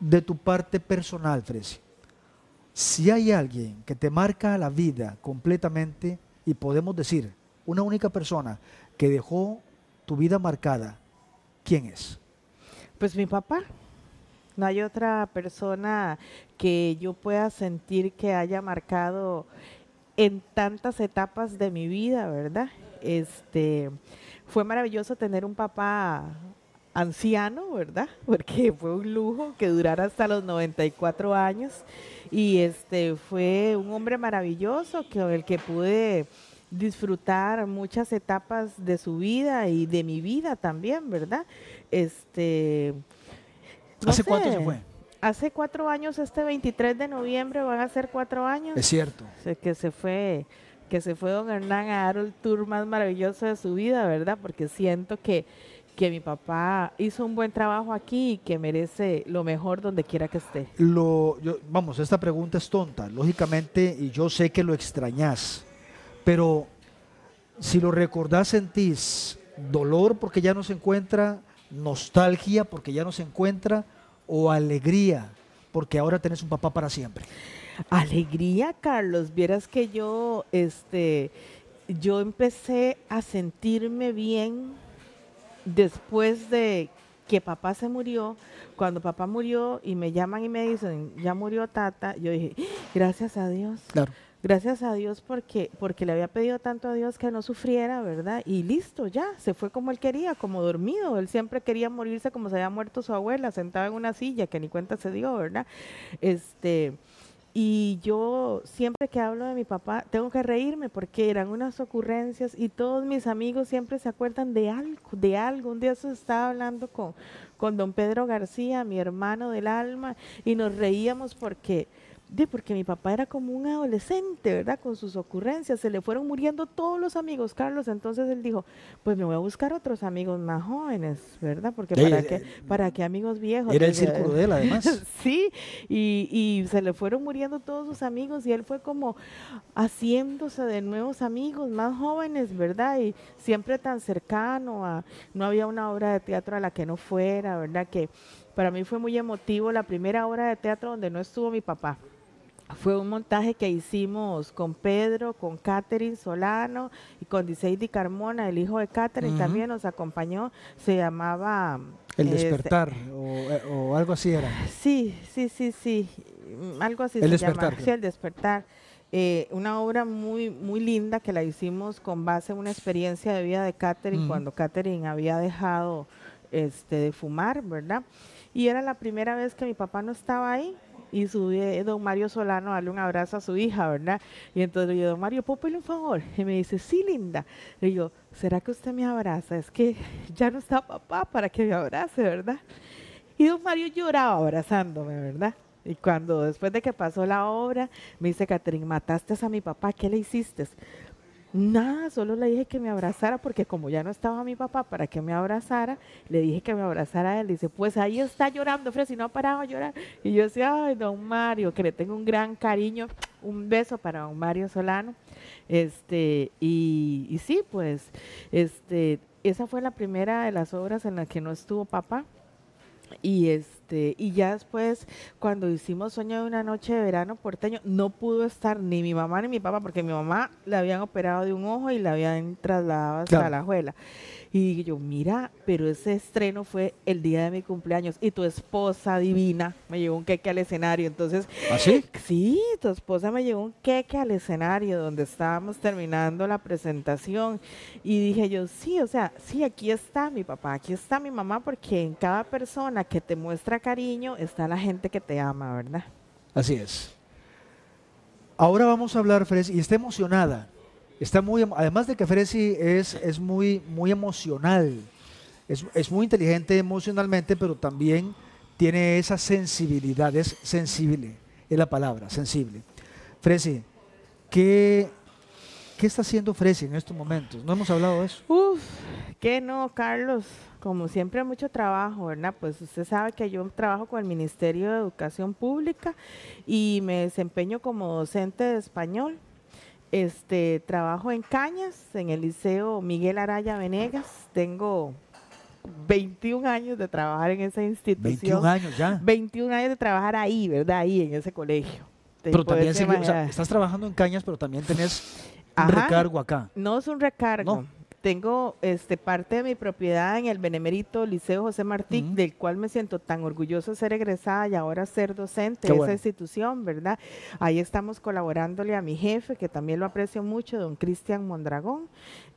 de tu parte personal, Fresi. Si hay alguien que te marca la vida completamente, y podemos decir, una única persona que dejó tu vida marcada, ¿quién es? Pues mi papá. No hay otra persona que yo pueda sentir que haya marcado en tantas etapas de mi vida, ¿verdad? Este, fue maravilloso tener un papá anciano, ¿verdad? <laughs> Porque fue un lujo que durara hasta los 94 años y este fue un hombre maravilloso que el que pude disfrutar muchas etapas de su vida y de mi vida también, ¿verdad? Este ¿Hace cuánto se fue? Hace cuatro años, este 23 de noviembre van a ser cuatro años. Es cierto. Que se fue, que se fue don Hernán a dar el tour más maravilloso de su vida, ¿verdad? Porque siento que, que mi papá hizo un buen trabajo aquí y que merece lo mejor donde quiera que esté. Lo, vamos, esta pregunta es tonta, lógicamente, y yo sé que lo extrañas, pero si lo recordás sentís dolor porque ya no se encuentra, nostalgia porque ya no se encuentra o alegría porque ahora tenés un papá para siempre? Alegría, Carlos. Vieras que yo, este, yo empecé a sentirme bien después de que papá se murió. Cuando papá murió y me llaman y me dicen, ya murió tata, yo dije, ¡Ah, gracias a Dios. Claro gracias a Dios porque, porque le había pedido tanto a Dios que no sufriera, ¿verdad? Y listo, ya, se fue como él quería, como dormido. Él siempre quería morirse como se había muerto su abuela, sentada en una silla, que ni cuenta se dio, ¿verdad? Este, y yo siempre que hablo de mi papá, tengo que reírme porque eran unas ocurrencias y todos mis amigos siempre se acuerdan de algo, de algo. Un día se estaba hablando con, con don Pedro García, mi hermano del alma, y nos reíamos porque de porque mi papá era como un adolescente, ¿verdad? Con sus ocurrencias, se le fueron muriendo todos los amigos, Carlos. Entonces él dijo, pues me voy a buscar otros amigos más jóvenes, ¿verdad? Porque para, eh, que qué, amigos viejos. Era el círculo de él, además. <laughs> sí, y, y se le fueron muriendo todos sus amigos y él fue como haciéndose de nuevos amigos, más jóvenes, ¿verdad? Y siempre tan cercano a, no había una obra de teatro a la que no fuera, ¿verdad? Que para mí fue muy emotivo la primera obra de teatro donde no estuvo mi papá fue un montaje que hicimos con Pedro, con Catherine Solano y con Diseidi Carmona, el hijo de Catherine también nos acompañó, se llamaba... El este, despertar o, algo así era. Sí, sí, sí, sí, mm, algo así el se despertar. Sí, el despertar. Eh, una obra muy, muy linda que la hicimos con base en una experiencia de vida de Catherine, cuando Catherine había dejado este, de fumar, ¿verdad? Y era la primera vez que mi papá no estaba ahí y sube eh, don Mario Solano a darle un abrazo a su hija, ¿verdad? Y entonces le digo, don Mario, pópele un favor. Y me dice, sí, linda. Le digo, ¿será que usted me abraza? Es que <laughs> ya no está papá para que me abrace, ¿verdad? Y don Mario lloraba abrazándome, ¿verdad? Y cuando después de que pasó la obra, me dice, Catherine, mataste a mi papá, ¿qué le hiciste? Nada, solo le dije que me abrazara porque como ya no estaba mi papá para que me abrazara, le dije que me abrazara a él. Dice, pues ahí está llorando, Fred, si no ha parado a llorar. Y yo decía, ay, don Mario, que le tengo un gran cariño, un beso para don Mario Solano. Este, y, sí, pues, este, esa fue la primera de las obras en las que no estuvo papá. Y este, este, y ya después, cuando hicimos Sueño de una noche de verano porteño, no pudo estar ni mi mamá ni mi papá, porque mi mamá la habían operado de un ojo y la habían trasladado hasta la juela Y yo, mira, pero ese estreno fue el día de mi cumpleaños y tu esposa divina me llevó un queque al escenario. Entonces, ¿Ah, sí? sí, tu esposa me llevó un queque al escenario donde estábamos terminando la presentación. Y dije yo, sí, o sea, sí, aquí está mi papá, aquí está mi mamá, porque en cada persona que te muestra cariño está la gente que te ama, ¿verdad? Así es. Ahora vamos a hablar, Fresi, y está emocionada. Está muy, además de que Fresi es, es muy, muy emocional, es, es muy inteligente emocionalmente, pero también tiene esa sensibilidad, es sensible, es la palabra, sensible. Fresi, ¿qué, ¿Qué está haciendo Fresi en estos momentos? No hemos hablado de eso. Uf, que no, Carlos. Como siempre, mucho trabajo, ¿verdad? Pues usted sabe que yo trabajo con el Ministerio de Educación Pública y me desempeño como docente de español. Este, trabajo en Cañas, en el Liceo Miguel Araya Venegas. Tengo 21 años de trabajar en esa institución. 21 años ya. 21 años de trabajar ahí, ¿verdad? Ahí, en ese colegio. Pero también, o sea, estás trabajando en Cañas, pero también tenés un recargo acá. No es un recargo. Tengo este, parte de mi propiedad en el Benemérito Liceo José Martí, del cual me siento tan orgulloso de ser egresada y ahora ser docente de esa institución, ¿verdad? Ahí estamos colaborándole a mi jefe, que también lo aprecio mucho, don Cristian Mondragón.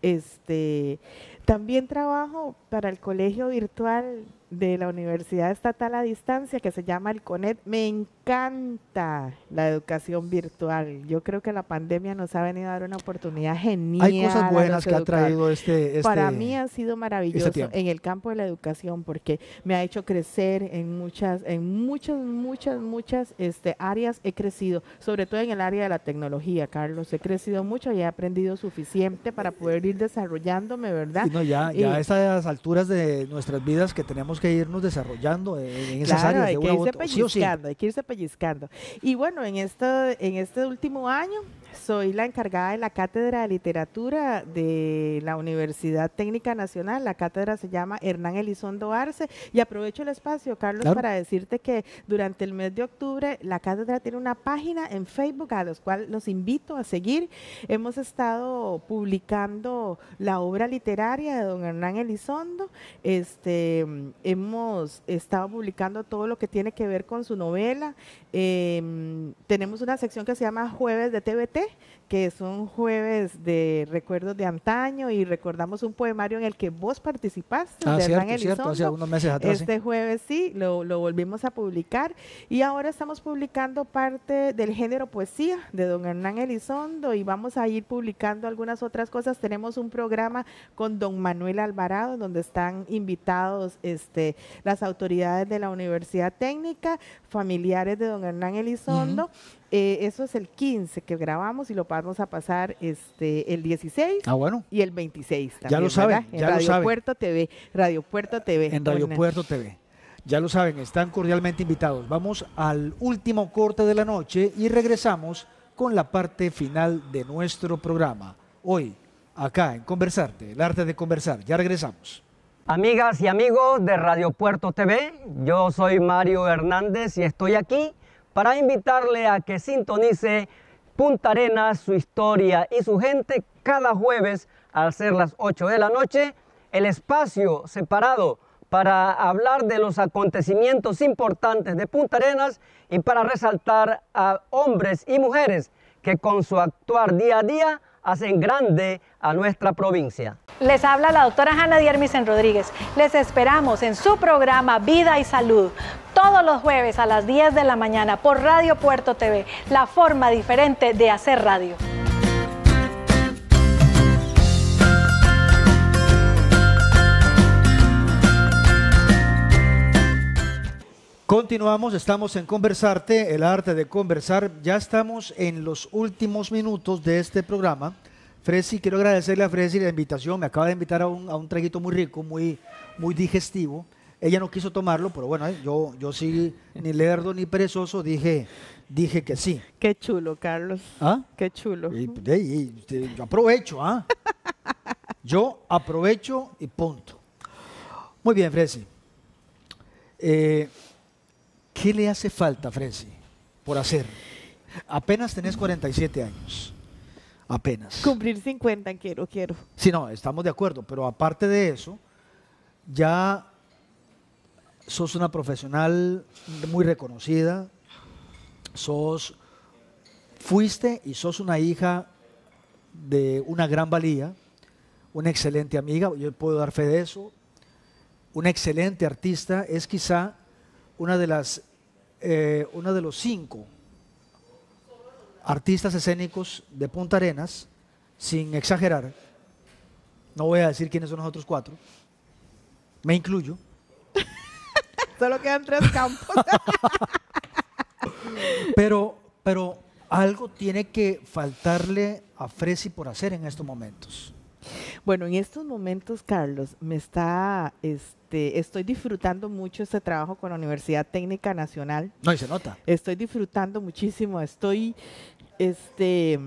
Este, también trabajo para el Colegio Virtual de la Universidad Estatal a Distancia que se llama el CONET. Me encanta la educación virtual. Yo creo que la pandemia nos ha venido a dar una oportunidad genial. Hay cosas buenas que ha traído este, este, Para mí ha sido maravilloso este en el campo de la educación porque me ha hecho crecer en muchas, en muchas, muchas, muchas este, áreas. He crecido, sobre todo en el área de la tecnología, Carlos. He crecido mucho y he aprendido suficiente para poder ir desarrollándome, ¿verdad? no, ya, ya a esas alturas de nuestras vidas que tenemos que irnos desarrollando eh, en esas áreas. Hay de que, irse pellizcando, hay que irse pellizcando. Y bueno, en este, en este último año soy la encargada de la Cátedra de Literatura de la Universidad Técnica Nacional. La cátedra se llama Hernán Elizondo Arce. Y aprovecho el espacio, Carlos, para decirte que durante el mes de octubre la cátedra tiene una página en Facebook a la cual los invito a seguir. Hemos estado publicando la obra literaria de don Hernán Elizondo. Este, hemos estado publicando todo lo que tiene que ver con su novela. Em, tenemos una sección que se llama Jueves de TVT que es un jueves de recuerdos de antaño y recordamos un poemario en el que vos participaste, de ah, Hernán Elizondo. Este jueves sí, lo, volvimos a publicar y ahora estamos publicando parte del género poesía de don Hernán Elizondo y vamos a ir publicando algunas otras cosas. Tenemos un programa con don Manuel Alvarado donde están invitados este, las autoridades de la Universidad Técnica, familiares de don Hernán Elizondo. Eh, eso es el 15 que grabamos y lo vamos a pasar este el 16. Ah, bueno. Y el 26 Ya lo saben, en Radio Puerto TV, Radio Puerto TV. En Radio Puerto TV. Ya lo saben, están cordialmente invitados. Vamos al último corte de la noche y regresamos con la parte final de nuestro programa. Hoy, acá en Conversarte, el arte de conversar. Ya regresamos. Amigas y amigos de Radio Puerto TV, yo soy Mario Hernández y estoy aquí para invitarle a que sintonice Punta Arenas, su historia y su gente cada jueves al ser las 8 de la noche, el espacio separado para hablar de los acontecimientos importantes de Punta Arenas y para resaltar a hombres y mujeres que con su actuar día a día hacen grande a nuestra provincia. Les habla la doctora Hanna Diermisen Rodríguez. Les esperamos en su programa Vida y Salud todos los jueves a las 10 de la mañana por Radio Puerto TV, la forma diferente de hacer radio. Continuamos, estamos en Conversarte, el arte de conversar. Ya estamos en los últimos minutos de este programa. Fresi, quiero agradecerle a Fresi la invitación. Me acaba de invitar a un, a traguito muy rico, muy, muy digestivo. Ella no quiso tomarlo, pero bueno, eh, yo, yo sí, ni lerdo ni perezoso, dije, dije que sí. Qué chulo, Carlos. ¿Ah? Qué chulo. Y, yo aprovecho, ¿ah? <laughs> yo aprovecho y punto. Muy bien, Fresi. Eh, ¿Qué le hace falta, Fresi, por hacer? Apenas tenés 47 años apenas. Cumplir 50, quiero, quiero. Sí, no, estamos de acuerdo, pero aparte de eso, ya sos una profesional muy reconocida, sos, fuiste y sos una hija de una gran valía, una excelente amiga, yo puedo dar fe de eso, una excelente artista, es quizá una de las, eh, una de los cinco artistas escénicos de Punta Arenas, sin exagerar, no voy a decir quiénes son los otros cuatro, me incluyo. <laughs> Solo quedan tres campos. <laughs> pero, pero algo tiene que faltarle a Fresi por hacer en estos momentos. Bueno, en estos momentos, Carlos, me está, este, estoy disfrutando mucho este trabajo con la Universidad Técnica Nacional. No, y se nota. Estoy disfrutando muchísimo, estoy este,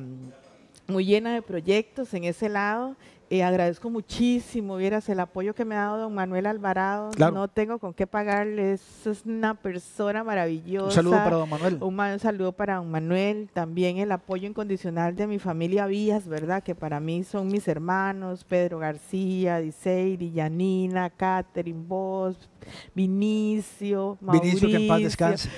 muy llena de proyectos en ese lado. Eh, agradezco muchísimo, vieras, el apoyo que me ha dado don Manuel Alvarado. No tengo con qué pagarle, es una persona maravillosa. Un saludo para don Manuel. Un, saludo para don Manuel. También el apoyo incondicional de mi familia Vías, ¿verdad? Que para mí son mis hermanos, Pedro García, Diseiri, Yanina, Catherine Vos, Vinicio, Mauricio. Vinicio, que en paz descanse.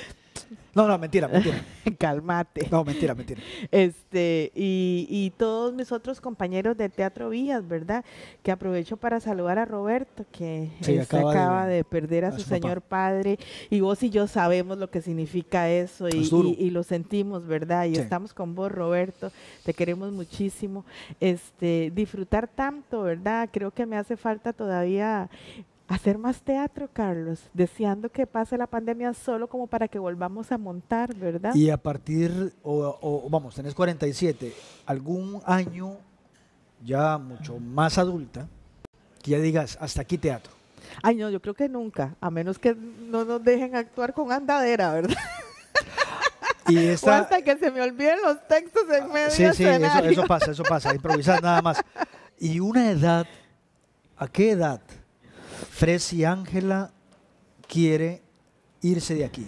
No, no, mentira, mentira. <laughs> Calmate. No, mentira, mentira. Este, y, todos mis otros compañeros de Teatro Villas, ¿verdad? Que aprovecho para saludar a Roberto, que se acaba, de, perder a, su, señor padre. Y vos y yo sabemos lo que significa eso y, lo sentimos, ¿verdad? Y estamos con vos, Roberto. Te queremos muchísimo. Este, disfrutar tanto, ¿verdad? Creo que me hace falta todavía hacer más teatro, Carlos, deseando que pase la pandemia solo como para que volvamos a montar, ¿verdad? Y a partir, o, vamos, tenés 47, algún año ya mucho más adulta, que ya digas, hasta aquí teatro. Ay, no, yo creo que nunca, a menos que no nos dejen actuar con andadera, ¿verdad? <laughs> Y <laughs> hasta que se me olviden los textos en medio Sí, sí, eso pasa, eso pasa, improvisar nada más. <laughs> Y una edad, ¿a qué edad Fresi Ángela quiere irse de aquí,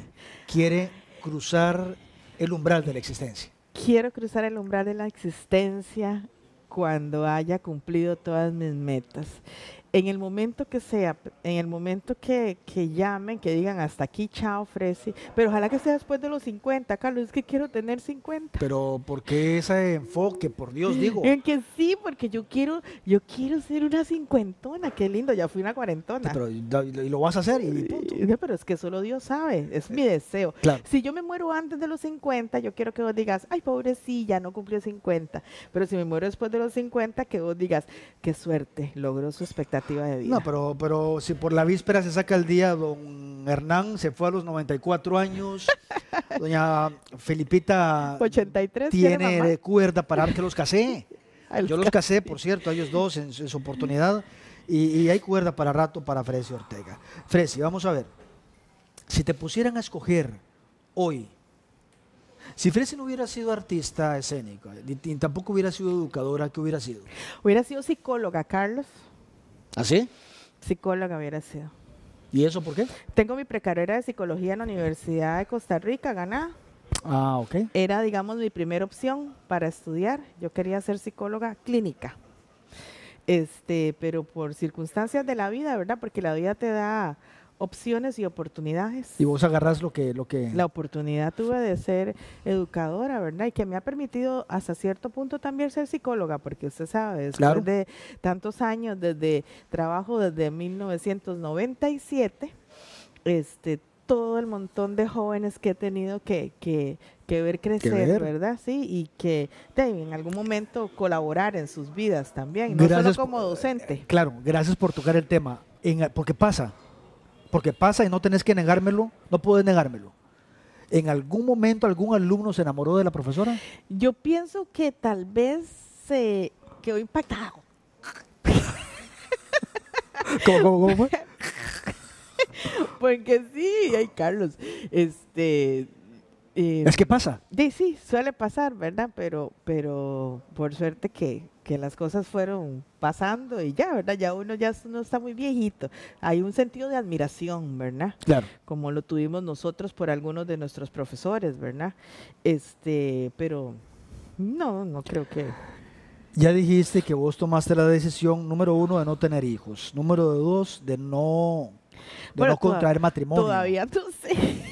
quiere cruzar el umbral de la existencia. Quiero cruzar el umbral de la existencia cuando haya cumplido todas mis metas en el momento que sea, en el momento que, que llamen, que digan hasta aquí, chao, Fresi, pero ojalá que sea después de los 50, Carlos, es que quiero tener 50. Pero ¿por qué ese enfoque? Por Dios, digo. En que sí, porque yo quiero, yo quiero ser una cincuentona, qué lindo, ya fui una cuarentona. pero y lo vas a hacer y eh, punto. pero es que solo Dios sabe, es mi deseo. Si yo me muero antes de los 50, yo quiero que vos digas, ay, pobrecilla, no cumplió 50, pero si me muero después de los 50, que vos digas, qué suerte, logró su espectáculo no, pero, pero si por la víspera se saca el día, don Hernán se fue a los 94 años, <laughs> doña Felipita 83, tiene cuerda para que los casé. <laughs> Yo los casé, por cierto, ellos dos en, su oportunidad. Y, hay cuerda para rato para Fresi Ortega. Fresi, vamos a ver. Si te pusieran a escoger hoy, si Fresi no hubiera sido artista escénico tampoco hubiera sido educadora, ¿qué hubiera sido? Hubiera sido psicóloga, Carlos. ¿Así? ¿Ah, psicóloga hubiera sido. ¿Y eso por qué? Tengo mi precarrera de psicología en la Universidad de Costa Rica, ¿ganá? Ah, ok. Era, digamos, mi primera opción para estudiar. Yo quería ser psicóloga clínica. Este, pero por circunstancias de la vida, ¿verdad? Porque la vida te da opciones y oportunidades. Y vos agarras lo que, lo que... La oportunidad tuve de ser educadora, ¿verdad? Y que me ha permitido hasta cierto punto también ser psicóloga, porque usted sabe, después de tantos años, desde trabajo desde 1997, este, todo el montón de jóvenes que he tenido que, que, ver crecer, ¿verdad? Sí, y que en algún momento colaborar en sus vidas también, no solo como docente. Eh, claro, gracias por tocar el tema, en, porque pasa, porque pasa y no tenés que negármelo, no puedes negármelo. ¿En algún momento algún alumno se enamoró de la profesora? Yo pienso que tal vez se quedó impactado. <laughs> ¿Cómo, cómo, cómo fue? <laughs> Porque sí, ay Carlos, este... Eh, es que pasa. Sí, sí, suele pasar, ¿verdad? Pero, pero por suerte que que las cosas fueron pasando y ya, ¿verdad? Ya uno ya no está muy viejito. Hay un sentido de admiración, ¿verdad? Claro. Como lo tuvimos nosotros por algunos de nuestros profesores, ¿verdad? Este, pero no, no creo que... Ya dijiste que vos tomaste la decisión, número uno, de no tener hijos. Número dos, de no, no contraer matrimonio. Todavía no sé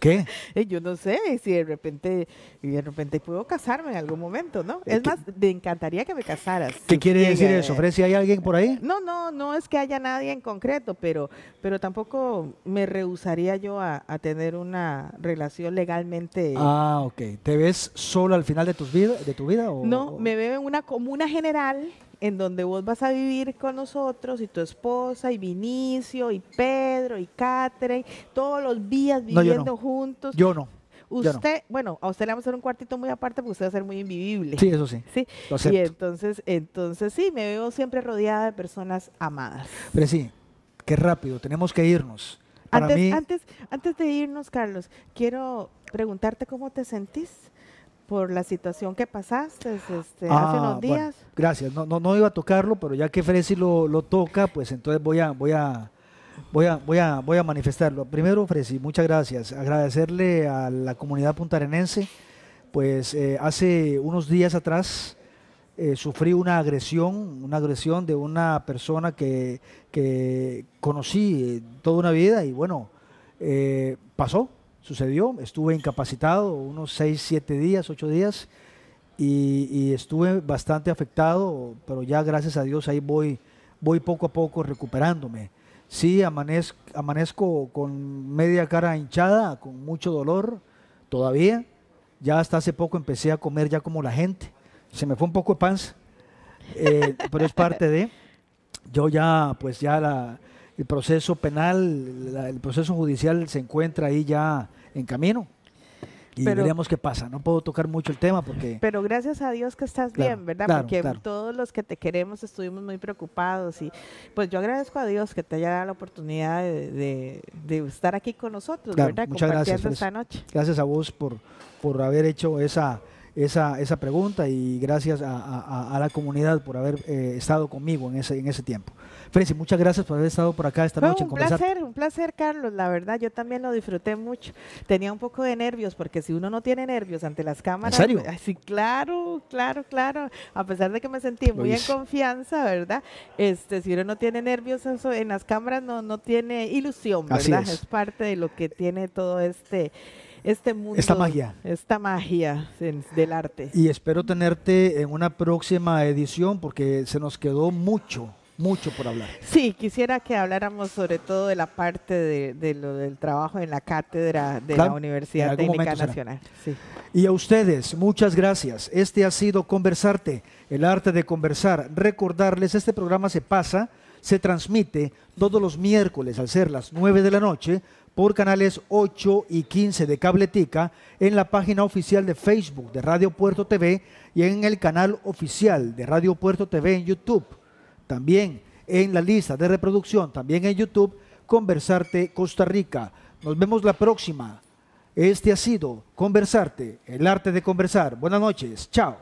qué? <laughs> Yo no sé si de repente, de repente puedo casarme en algún momento, ¿no? Eh, es más, me encantaría que me casaras. ¿Qué quiere decir eso? ¿Ofrece hay alguien por ahí? No, no, no es que haya nadie en concreto, pero, pero tampoco me rehusaría yo a, tener una relación legalmente. Ah, ok. ¿Te ves solo al final de, tus de tu vida? no, me veo en una comuna general en donde vos vas a vivir con nosotros y tu esposa y Vinicio y Pedro y Catherine, todos los días viviendo juntos. Yo no. Usted, bueno, a usted le vamos a hacer un cuartito muy aparte porque usted va a ser muy invivible. Sí, eso sí. <laughs> Sí. y entonces, entonces sí, me veo siempre rodeada de personas amadas. Pero sí, qué rápido, tenemos que irnos. antes, antes, antes de irnos, Carlos, quiero preguntarte cómo te sentís por la situación que pasaste este, hace ah, unos días. gracias, no, no, iba a tocarlo, pero ya que Fresi lo, lo, toca, pues entonces voy a, voy a, voy a, manifestarlo. Primero, Fresi, muchas gracias. Agradecerle a la comunidad puntarenense, pues eh, hace unos días atrás eh, sufrí una agresión, una agresión de una persona que, que conocí eh, toda una vida y bueno, eh, pasó, sucedió. Estuve incapacitado unos 6, 7 días, 8 días y, estuve bastante afectado, pero ya gracias a Dios ahí voy, voy poco a poco recuperándome. Sí, amanezco, con media cara hinchada, con mucho dolor todavía. Ya hasta hace poco empecé a comer ya como la gente. Se me fue un poco de panza, eh, pero es parte de... Yo ya, pues ya la, el proceso penal, el proceso judicial se encuentra ahí ya en camino. Y veremos qué pasa. No puedo tocar mucho el tema porque... Pero gracias a Dios que estás bien, ¿verdad? porque todos los que te queremos estuvimos muy preocupados y pues yo agradezco a Dios que te haya dado la oportunidad de, estar aquí con nosotros, ¿verdad? Muchas gracias. Esta noche. Gracias a vos por, por haber hecho esa esa, esa pregunta y gracias a, la comunidad por haber eh, estado conmigo en ese, en ese tiempo. Frenzy, muchas gracias por haber estado por acá esta noche. Un placer, un placer, Carlos. La verdad, yo también lo disfruté mucho. Tenía un poco de nervios, porque si uno no tiene nervios ante las cámaras. ¿En pues, Sí, claro, claro, claro. A pesar de que me sentí muy en confianza, ¿verdad? Este, si uno no tiene nervios en las cámaras, no, no tiene ilusión, ¿verdad? es parte de lo que tiene todo este este Esta magia. Esta magia del arte. Y espero tenerte en una próxima edición porque se nos quedó mucho mucho por hablar. Sí, quisiera que habláramos sobre todo de la parte de, lo del trabajo en la cátedra de la Universidad Técnica Nacional. Y a ustedes, muchas gracias. Este ha sido Conversarte, el arte de conversar. Recordarles, este programa se pasa, se transmite todos los miércoles al ser las 9 de la noche por canales 8 y 15 de Cabletica en la página oficial de Facebook de Radio Puerto TV y en el canal oficial de Radio Puerto TV en YouTube. También en la lista de reproducción, también en YouTube, Conversarte Costa Rica. Nos vemos la próxima. Este ha sido Conversarte, el arte de conversar. Buenas noches, chao.